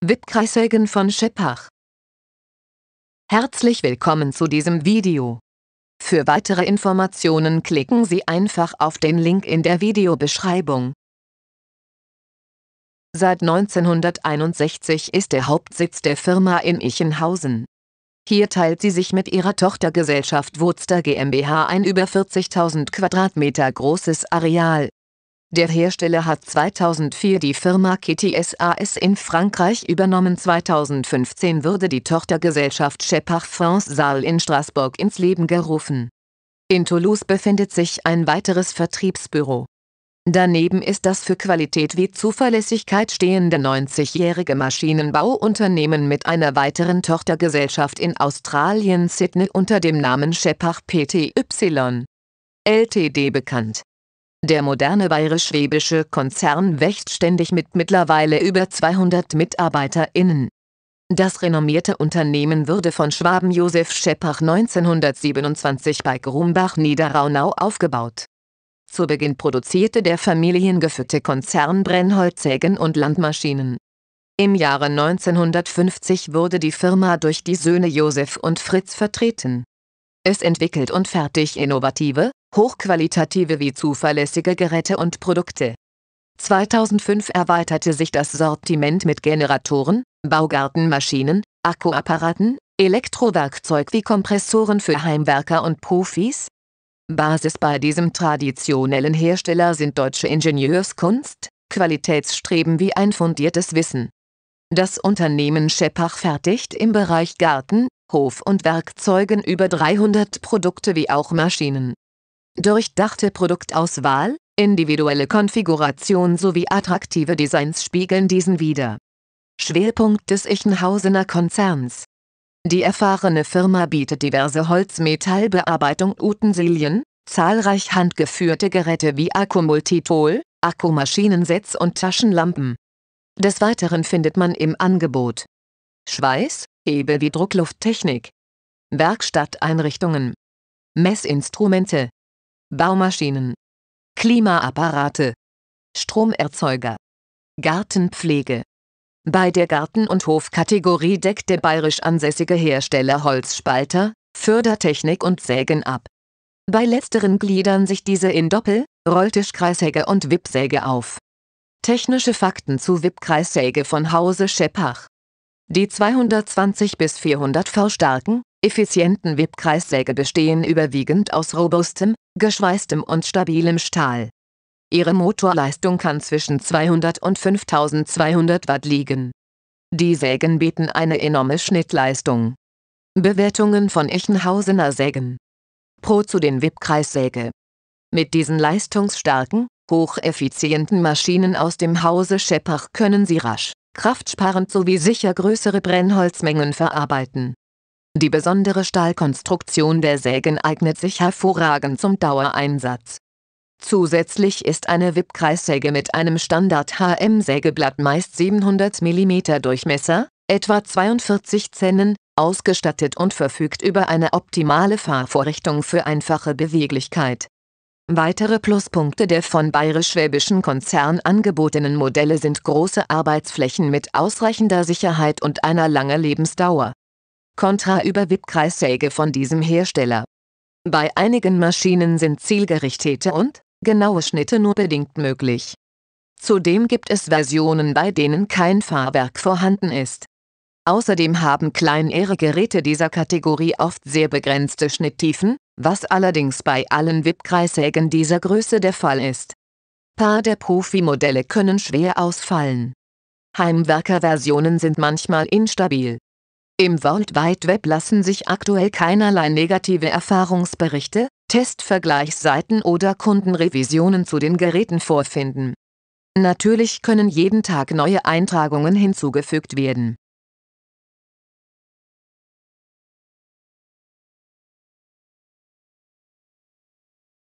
Wipkreissägen von Scheppach. Herzlich willkommen zu diesem Video. Für weitere Informationen klicken Sie einfach auf den Link in der Videobeschreibung. Seit 1961 ist der Hauptsitz der Firma in Ichenhausen. Hier teilt sie sich mit ihrer Tochtergesellschaft Wurster GmbH ein über 40.000 Quadratmeter großes Areal, der Hersteller hat 2004 die Firma Kitty SAS in Frankreich übernommen. 2015 wurde die Tochtergesellschaft Chepach France Saal in Straßburg ins Leben gerufen. In Toulouse befindet sich ein weiteres Vertriebsbüro. Daneben ist das für Qualität wie Zuverlässigkeit stehende 90-jährige Maschinenbauunternehmen mit einer weiteren Tochtergesellschaft in Australien Sydney unter dem Namen Shepach PTY Ltd bekannt der moderne bayerisch-schwäbische Konzern wächst ständig mit mittlerweile über 200 MitarbeiterInnen. Das renommierte Unternehmen wurde von Schwaben Josef Scheppach 1927 bei Grumbach Niederraunau aufgebaut. Zu Beginn produzierte der familiengeführte Konzern Brennholzsägen und Landmaschinen. Im Jahre 1950 wurde die Firma durch die Söhne Josef und Fritz vertreten. Es entwickelt und fertigt innovative, hochqualitative wie zuverlässige Geräte und Produkte. 2005 erweiterte sich das Sortiment mit Generatoren, Baugartenmaschinen, Akkuapparaten, Elektrowerkzeug wie Kompressoren für Heimwerker und Profis. Basis bei diesem traditionellen Hersteller sind deutsche Ingenieurskunst, Qualitätsstreben wie ein fundiertes Wissen. Das Unternehmen Scheppach fertigt im Bereich Garten, Hof und Werkzeugen über 300 Produkte wie auch Maschinen. Durchdachte Produktauswahl, individuelle Konfiguration sowie attraktive Designs spiegeln diesen wider. Schwerpunkt des Ichenhausener Konzerns Die erfahrene Firma bietet diverse Holzmetallbearbeitung Utensilien, zahlreich handgeführte Geräte wie Akkumultitol, Akkumaschinensets und Taschenlampen. Des Weiteren findet man im Angebot Schweiß, Hebel wie Drucklufttechnik, Werkstatteinrichtungen, Messinstrumente, Baumaschinen, Klimaapparate, Stromerzeuger, Gartenpflege. Bei der Garten- und Hofkategorie deckt der bayerisch ansässige Hersteller Holzspalter, Fördertechnik und Sägen ab. Bei letzteren gliedern sich diese in Doppel-, Rolltischkreissäge und Wippsäge auf. Technische Fakten zu Wippkreissäge von Hause Scheppach. Die 220 bis 400 V starken, Effizienten Webkreissäge bestehen überwiegend aus robustem, geschweißtem und stabilem Stahl. Ihre Motorleistung kann zwischen 200 und 5200 Watt liegen. Die Sägen bieten eine enorme Schnittleistung. Bewertungen von Echenhausener Sägen. Pro zu den Webkreissäge. Mit diesen leistungsstarken, hocheffizienten Maschinen aus dem Hause Scheppach können Sie rasch, kraftsparend sowie sicher größere Brennholzmengen verarbeiten. Die besondere Stahlkonstruktion der Sägen eignet sich hervorragend zum Dauereinsatz. Zusätzlich ist eine WIP-Kreissäge mit einem Standard-HM-Sägeblatt meist 700 mm Durchmesser, etwa 42 Zennen, ausgestattet und verfügt über eine optimale Fahrvorrichtung für einfache Beweglichkeit. Weitere Pluspunkte der von bayerisch-schwäbischen Konzern angebotenen Modelle sind große Arbeitsflächen mit ausreichender Sicherheit und einer langen Lebensdauer. Contra über VIP-Kreissäge von diesem Hersteller. Bei einigen Maschinen sind zielgerichtete und genaue Schnitte nur bedingt möglich. Zudem gibt es Versionen, bei denen kein Fahrwerk vorhanden ist. Außerdem haben kleinere Geräte dieser Kategorie oft sehr begrenzte Schnitttiefen, was allerdings bei allen VIP-Kreissägen dieser Größe der Fall ist. Paar der Profi-Modelle können schwer ausfallen. Heimwerker-Versionen sind manchmal instabil. Im World Wide Web lassen sich aktuell keinerlei negative Erfahrungsberichte, Testvergleichsseiten oder Kundenrevisionen zu den Geräten vorfinden. Natürlich können jeden Tag neue Eintragungen hinzugefügt werden